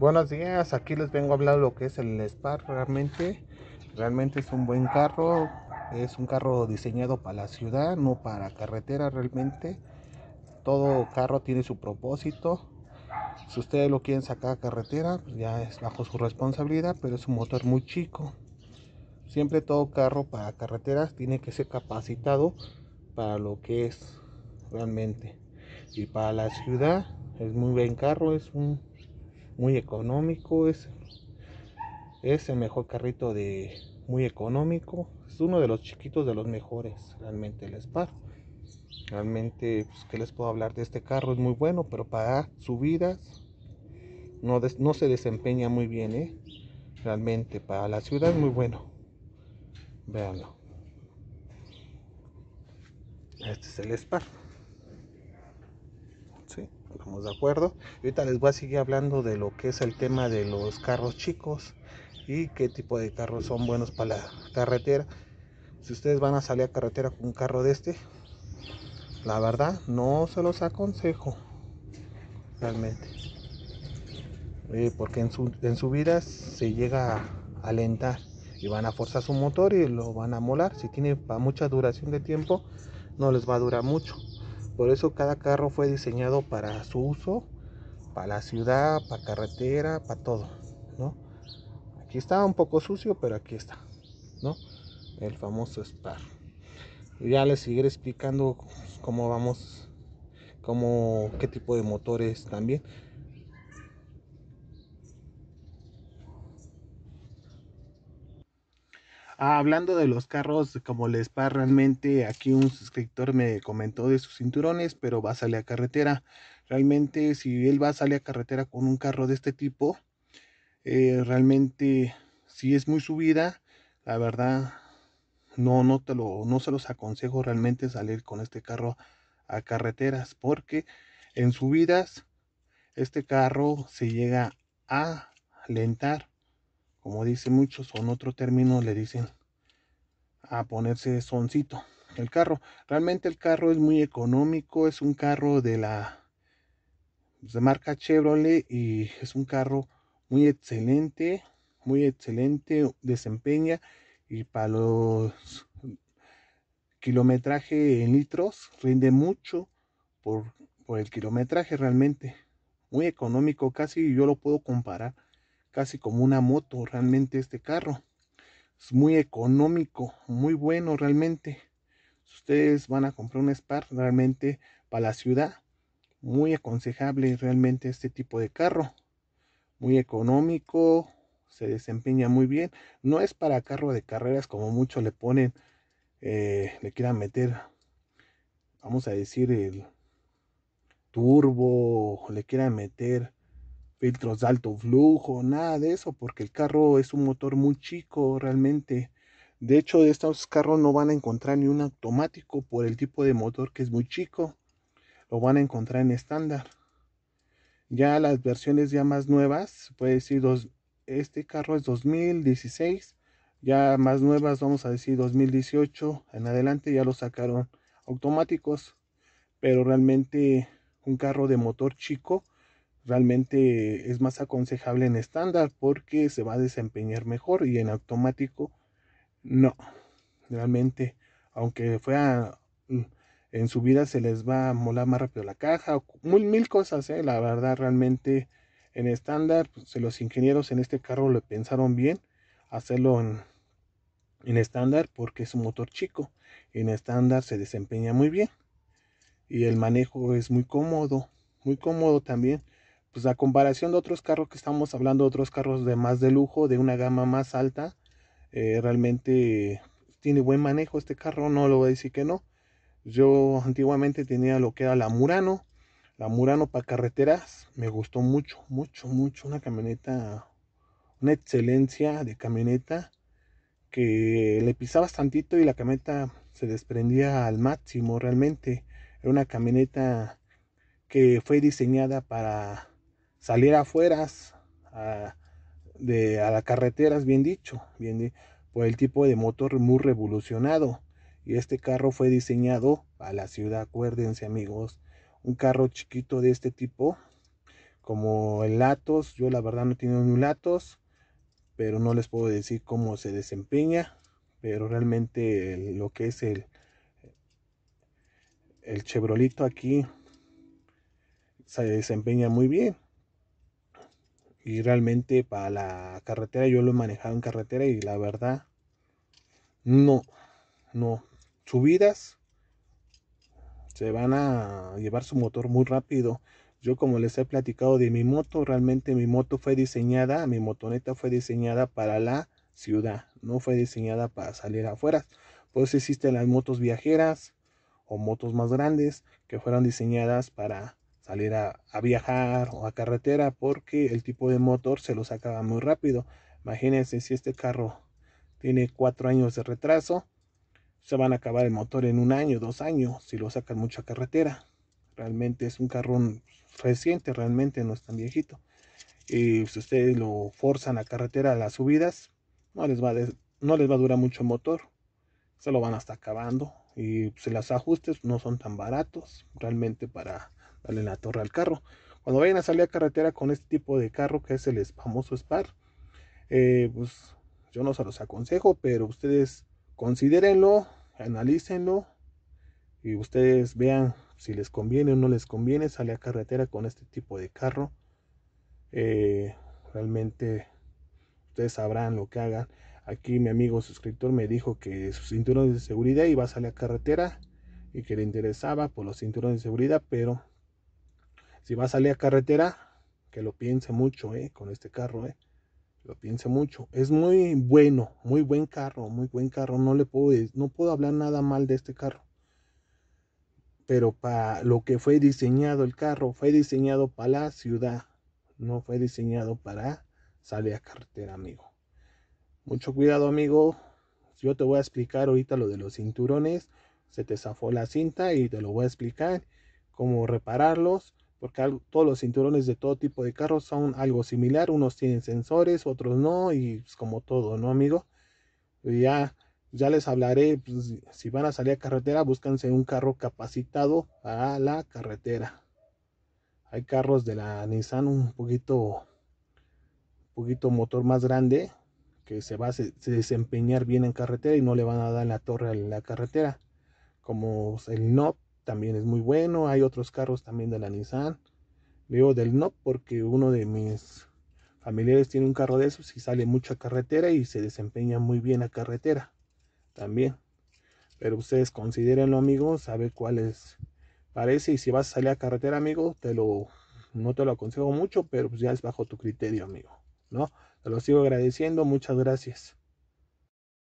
Buenos días, aquí les vengo a hablar lo que es el Spark realmente. Realmente es un buen carro, es un carro diseñado para la ciudad, no para carretera realmente. Todo carro tiene su propósito. Si ustedes lo quieren sacar a carretera, pues ya es bajo su responsabilidad, pero es un motor muy chico. Siempre todo carro para carreteras tiene que ser capacitado para lo que es realmente. Y para la ciudad es muy buen carro, es un muy económico, es, el mejor carrito de muy económico, es uno de los chiquitos de los mejores, realmente el Spar. Realmente, pues, ¿qué les puedo hablar de este carro? Es muy bueno, pero para subidas no, no se desempeña muy bien, ¿eh? Realmente, para la ciudad es muy bueno. Veanlo. Este es el Spar de acuerdo. Y ahorita les voy a seguir hablando de lo que es el tema de los carros chicos y qué tipo de carros son buenos para la carretera. Si ustedes van a salir a carretera con un carro de este, la verdad no se los aconsejo realmente. Eh, porque en, su, en subidas se llega a alentar y van a forzar su motor y lo van a molar. Si tiene para mucha duración de tiempo, no les va a durar mucho. Por eso cada carro fue diseñado para su uso, para la ciudad, para carretera, para todo, ¿no? Aquí está un poco sucio, pero aquí está, ¿no? El famoso Spar. Ya les seguiré explicando cómo vamos, cómo, qué tipo de motores también. Ah, hablando de los carros, como les va realmente aquí un suscriptor me comentó de sus cinturones, pero va a salir a carretera. Realmente, si él va a salir a carretera con un carro de este tipo, eh, realmente si es muy subida, la verdad no, no te no se los aconsejo realmente salir con este carro a carreteras, porque en subidas este carro se llega a lentar, como dicen muchos, o en otro término le dicen a ponerse soncito. El carro, realmente el carro es muy económico, es un carro de la pues, de marca Chevrolet y es un carro muy excelente, muy excelente, desempeña y para los kilometraje en litros rinde mucho por, por el kilometraje realmente muy económico casi yo lo puedo comparar casi como una moto realmente este carro es muy económico, muy bueno realmente. ustedes van a comprar un Spar realmente para la ciudad, muy aconsejable realmente este tipo de carro. Muy económico, se desempeña muy bien. No es para carro de carreras como muchos le ponen, eh, le quieran meter, vamos a decir, el turbo, le quieran meter filtros de alto flujo, nada de eso, porque el carro es un motor muy chico realmente. De hecho, de estos carros no van a encontrar ni un automático por el tipo de motor que es muy chico. Lo van a encontrar en estándar. Ya las versiones ya más nuevas, puede decir, dos, este carro es 2016. Ya más nuevas, vamos a decir 2018 en adelante, ya lo sacaron automáticos. Pero realmente un carro de motor chico realmente es más aconsejable en estándar porque se va a desempeñar mejor y en automático no. Realmente, aunque fuera mm, en su vida se les va a molar más rápido la caja, mil, mil cosas, ¿eh? la verdad realmente en estándar, pues, los ingenieros en este carro lo pensaron bien, hacerlo en, en estándar porque es un motor chico, en estándar se desempeña muy bien y el manejo es muy cómodo, muy cómodo también pues a comparación de otros carros que estamos hablando, otros carros de más de lujo, de una gama más alta, eh, realmente tiene buen manejo este carro, no lo voy a decir que no. Yo antiguamente tenía lo que era la Murano, la Murano para carreteras, me gustó mucho, mucho, mucho, una camioneta, una excelencia de camioneta que le pisaba tantito y la camioneta se desprendía al máximo realmente. Era una camioneta que fue diseñada para salir afuera a, la carretera las carreteras, bien dicho, bien, por el tipo de motor muy revolucionado. Y este carro fue diseñado a la ciudad, acuérdense amigos, un carro chiquito de este tipo, como el Latos. yo la verdad no tengo ni un pero no les puedo decir cómo se desempeña, pero realmente lo que es el, el Chevrolito aquí se desempeña muy bien. Y realmente para la carretera yo lo he manejado en carretera y la verdad, no, no. Subidas se van a llevar su motor muy rápido. Yo como les he platicado de mi moto, realmente mi moto fue diseñada, mi motoneta fue diseñada para la ciudad, no fue diseñada para salir afuera. pues existen las motos viajeras o motos más grandes que fueron diseñadas para salir a, a, viajar o a carretera porque el tipo de motor se lo sacaba muy rápido. Imagínense si este carro tiene cuatro años de retraso, se van a acabar el motor en un año, dos años, si lo sacan mucho a carretera. Realmente es un carro reciente, realmente no es tan viejito. Y si ustedes lo forzan a carretera a las subidas, no les va a, no les va a durar mucho el motor. Se lo van hasta acabando. Y si pues, los ajustes no son tan baratos realmente para en la torre al carro. Cuando vayan a salir a carretera con este tipo de carro que es el famoso Spar, eh, pues yo no se los aconsejo, pero ustedes considérenlo, analícenlo y ustedes vean si les conviene o no les conviene salir a carretera con este tipo de carro. Eh, realmente ustedes sabrán lo que hagan. Aquí mi amigo suscriptor me dijo que sus cinturón de seguridad iba a salir a carretera y que le interesaba por los cinturones de seguridad, pero si va a salir a carretera, que lo piense mucho, ¿eh? Con este carro, ¿eh? Lo piense mucho. Es muy bueno, muy buen carro, muy buen carro. No le puedo, no puedo hablar nada mal de este carro. Pero para lo que fue diseñado el carro, fue diseñado para la ciudad. No fue diseñado para salir a carretera, amigo. Mucho cuidado, amigo. Yo te voy a explicar ahorita lo de los cinturones. Se te zafó la cinta y te lo voy a explicar cómo repararlos porque todos los cinturones de todo tipo de carros son algo similar, unos tienen sensores, otros no, y es como todo, ¿no, amigo? Ya, ya les hablaré, pues, si van a salir a carretera, búscanse un carro capacitado a la carretera. Hay carros de la Nissan un poquito, un poquito motor más grande, que se va a desempeñar bien en carretera y no le van a dar la torre a la carretera, como el NOP también es muy bueno. Hay otros carros también de la Nissan. Digo del no. porque uno de mis familiares tiene un carro de esos y sale mucho a carretera y se desempeña muy bien a carretera también. Pero ustedes considérenlo, amigos, sabe cuál es. Parece y si vas a salir a carretera, amigo, te lo no te lo aconsejo mucho, pero pues ya es bajo tu criterio, amigo, ¿no? Te lo sigo agradeciendo, muchas gracias.